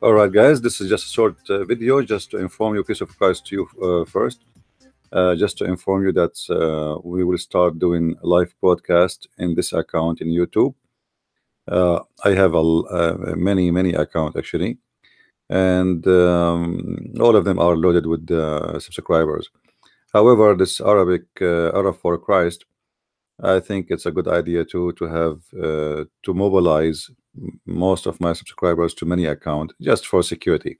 All right, guys, this is just a short uh, video just to inform you, piece of Christ to you uh, first. Uh, just to inform you that uh, we will start doing live podcast in this account in YouTube. Uh, I have a, uh, many, many account actually, and um, all of them are loaded with subscribers. However, this Arabic Arab for Christ I think it's a good idea to to have uh, to mobilize most of my subscribers to many account just for security.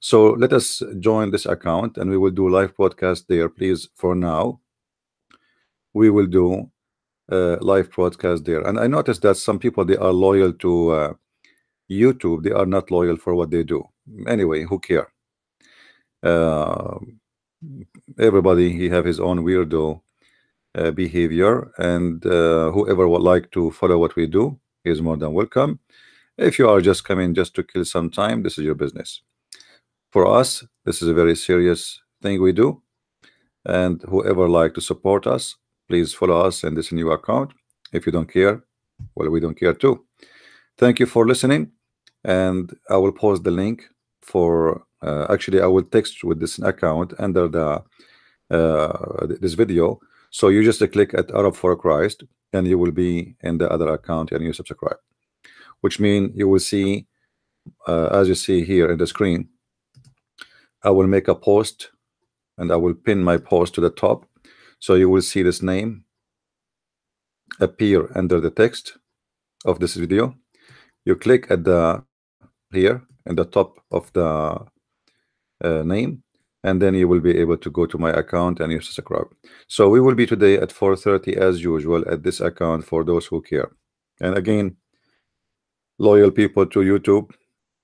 So let us join this account and we will do live broadcast there. Please, for now, we will do uh, live broadcast there. And I noticed that some people they are loyal to uh, YouTube. They are not loyal for what they do. Anyway, who care? Uh, everybody he have his own weirdo uh, behavior and uh, whoever would like to follow what we do is more than welcome if you are just coming just to kill some time this is your business for us this is a very serious thing we do and whoever like to support us please follow us in this new account if you don't care well we don't care too thank you for listening and i will post the link for uh, actually i will text with this account under the uh, this video so you just click at Arab for Christ and you will be in the other account and you subscribe, which means you will see, uh, as you see here in the screen, I will make a post and I will pin my post to the top. So you will see this name appear under the text of this video. You click at the here in the top of the uh, name and then you will be able to go to my account and use subscribe so we will be today at 4:30 as usual at this account for those who care and again loyal people to YouTube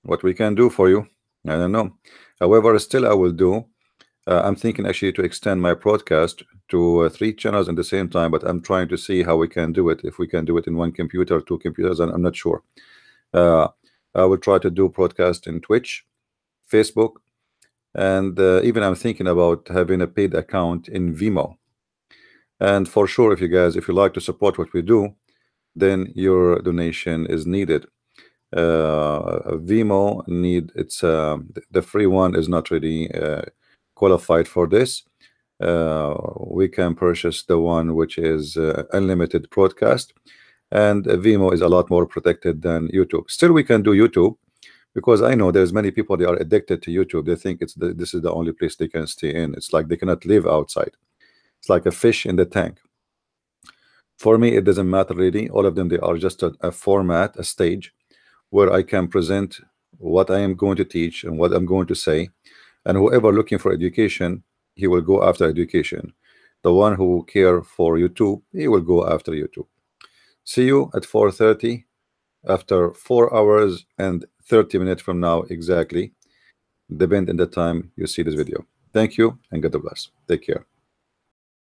what we can do for you I don't know however still I will do uh, I'm thinking actually to extend my broadcast to uh, three channels at the same time but I'm trying to see how we can do it if we can do it in one computer two computers and I'm not sure uh, I will try to do broadcast in Twitch Facebook and uh, even I'm thinking about having a paid account in Vimo. And for sure, if you guys, if you like to support what we do, then your donation is needed. Uh, Vimo need it's uh, the free one is not really uh, qualified for this. Uh, we can purchase the one which is uh, unlimited broadcast, and Vimo is a lot more protected than YouTube. Still, we can do YouTube, because I know there's many people they are addicted to YouTube. They think it's the, this is the only place they can stay in. It's like they cannot live outside. It's like a fish in the tank. For me, it doesn't matter really. All of them they are just a, a format, a stage, where I can present what I am going to teach and what I'm going to say. And whoever looking for education, he will go after education. The one who care for YouTube, he will go after YouTube. See you at 4:30 after four hours and 30 minutes from now exactly depend on the time you see this video thank you and god bless take care